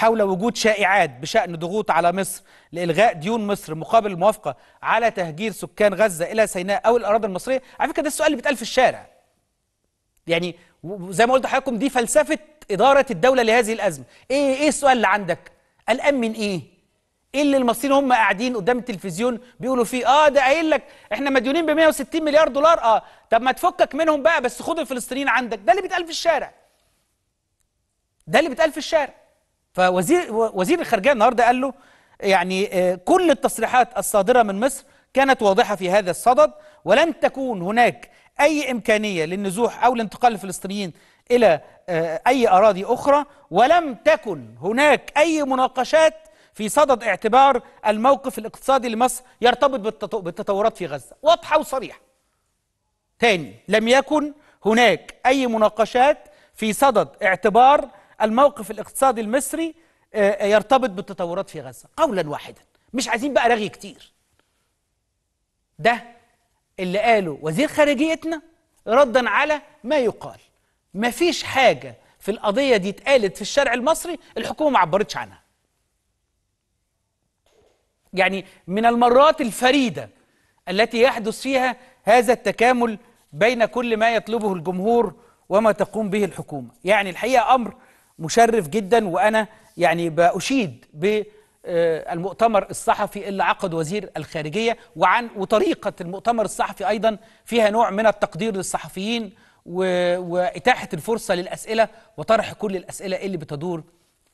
حول وجود شائعات بشأن ضغوط على مصر لإلغاء ديون مصر مقابل الموافقة على تهجير سكان غزة إلى سيناء أو الأراضي المصرية على فكرة ده السؤال اللي بيتقال في الشارع يعني زي ما قلت لحضراتكم دي فلسفة إدارة الدولة لهذه الأزمة إيه إيه السؤال اللي عندك قلقان من إيه ايه اللي المصريين هم قاعدين قدام التلفزيون بيقولوا فيه اه ده قايل لك احنا مديونين ب 160 مليار دولار اه طب ما تفكك منهم بقى بس خد الفلسطينيين عندك ده اللي بيتقال في الشارع ده اللي بيتقال في الشارع فوزير وزير الخارجيه النهارده قال له يعني آه، كل التصريحات الصادره من مصر كانت واضحه في هذا الصدد ولن تكون هناك اي امكانيه للنزوح او لانتقال الفلسطينيين الى آه، اي اراضي اخرى ولم تكن هناك اي مناقشات في صدد اعتبار الموقف الاقتصادي لمصر يرتبط بالتطورات في غزه واضحه وصريحه تاني لم يكن هناك اي مناقشات في صدد اعتبار الموقف الاقتصادي المصري آه، يرتبط بالتطورات في غزة قولا واحدا مش عايزين بقى رغي كتير ده اللي قاله وزير خارجيتنا ردا على ما يقال مفيش حاجة في القضية دي اتقالت في الشارع المصري الحكومة ما عبرتش عنها يعني من المرات الفريدة التي يحدث فيها هذا التكامل بين كل ما يطلبه الجمهور وما تقوم به الحكومة يعني الحقيقة أمر مشرف جدا وأنا يعني بأشيد بالمؤتمر الصحفي اللي عقد وزير الخارجية وعن وطريقة المؤتمر الصحفي أيضا فيها نوع من التقدير للصحفيين وإتاحة الفرصة للأسئلة وطرح كل الأسئلة اللي بتدور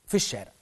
في الشارع